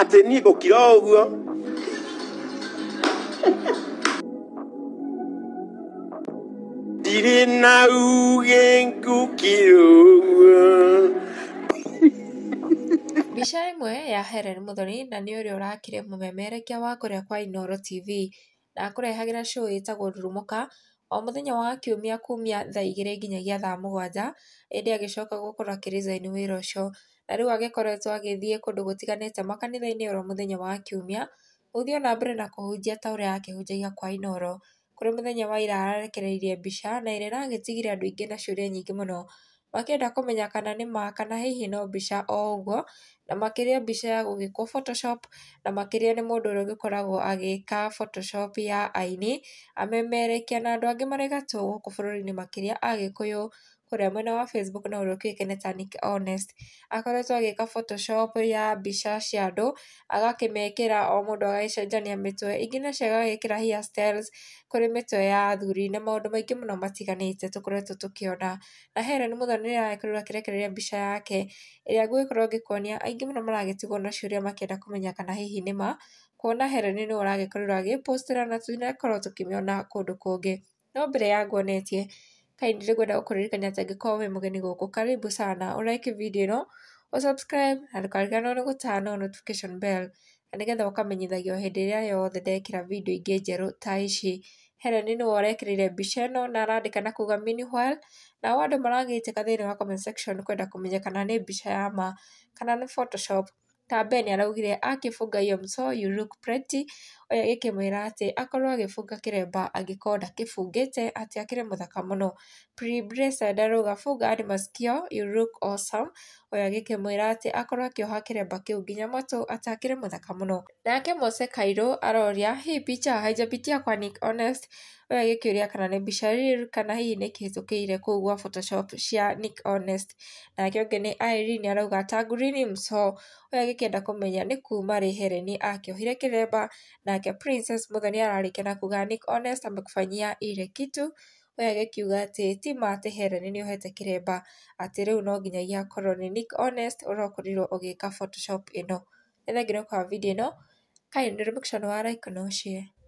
atĩ niĩ ngũkira guo ndirĩ na uge ngũkira guo mbica ĩmwe ya Helen Mũthoni na nĩ ũrĩa ũrakire mũmemerekia wa kũrĩa kwa inoro TV na akũrehagĩra show ĩtagwo Rurumũka O muthenya wa Kiumia kumia thaa igĩrĩ nginyagia thaa mũgwanja, Edi agĩcoka gũkorwo akĩresign wĩra ũcio. Na rĩu agĩkoretwo agĩthiĩ kũndũ gũtiganĩte makanitha-inĩ oro muthenya wa Kiumia, gũthiĩ ona mbere na kũhunjia ta ũrĩa akĩhunjagia kwa inoro Kũrĩ muthenya wa ira ararekereirie mbica na ĩrĩa ĩragĩtigiria andũ aingĩ na ciũria nyingĩ mũno makĩenda kũmenya kana nĩ ma kana hihi no mbica o ũguo, na makĩria mbica ya gũgĩkwo photoshop, na makĩria nĩ mũndũ ũrĩa ũgĩkoragwo agĩka photoshop ya aini, amemerekia na andũ angĩ marĩ gatũ gũkũ bũrũri-inĩ makĩria Agĩkũyũ kũrĩa mwena wa Facebook na no ũrĩũĩkaine ta Nick Honest. Akoretwo agĩka Photoshop ya mbica cia andũ, agakĩmekĩra o mũndũ agagĩcenjania mĩtwe, ingĩ nacio agagĩkĩra styles kũrĩ mĩtwe ya athuri na maũndũ maingĩ mũno matiganĩte tũkoretwo tũkĩona. Na hera Hellen Mũthoni nĩwe ũrakorirwo akĩrekereria mbica yake, ĩrĩa ngũgĩkorwo ngĩkuonia aingĩ mũno maragĩtigwo na ciũria makĩenda kumenya kana hihi nĩ ma, kuona Hellen nĩwe ũragĩkorirwo agĩĩpostĩra na tũtinakorwo tũkĩmĩona kũndũ kũngĩ. No mbere ya nguonetie kwenda nĩngwenda gũkũririkania atĩ angĩkorwo wĩ mũgeni gũkũ karibu sana like video no ĩno ũsubscribe na ndũkariganĩrwo nĩ gũtana notification bell na nĩgetha ũkamenyithagio hĩndĩ ĩrĩa yothe ndekĩra video ingĩ njerũ ta ici. Helen nĩwe ũrekĩrire mbica ĩno na arandĩka na kuuga meanwhile nao andũ maragĩitĩka thĩiniĩ wa comment section kwenda kũmenya kana nĩ mbica ya ma kana nĩ photoshop ta Tambwe nĩaraugire akĩbunga Yomso Yuruk Preti ũrĩa gĩkĩmwĩra atĩ akorwo agĩbunga kĩremba angĩkorwo ndakĩbungĩte atĩ akĩrĩ mũthaka mũno. Pri Bracer ndarauga bunga hadi masikio look Awesome oya ũrĩa mwira ati akorwa akĩoha kĩremba kĩu nginya moto ati akire muthaka muno Nake Mose kairo aroria hi picha haijapitia kwa Nick Honest ũrĩa gĩkĩũria kana nĩ mbica real kana hihi nĩkĩhĩtũkĩire kũu gwa photoshop cia Nick Honest. Nake ũngĩ nĩ Irene arauga ta Ngurini mso we agĩkĩenda kũmenya ni kuuma rĩ Hellen akĩohire kĩremba nake Princess Mũthoni ararĩkia na kuuga Nick Ones amekufanyia ile kitu we agĩkiuga atĩ tima atĩ Hellen nĩohete kĩremba atĩ rĩu no nginyagia akorwo nĩ Nick Ones ũrakorirwo ũgĩka photoshop ino Nĩ thengiũ kwa video ino kaĩ nĩũrĩ mũkishona wa like na ũshare.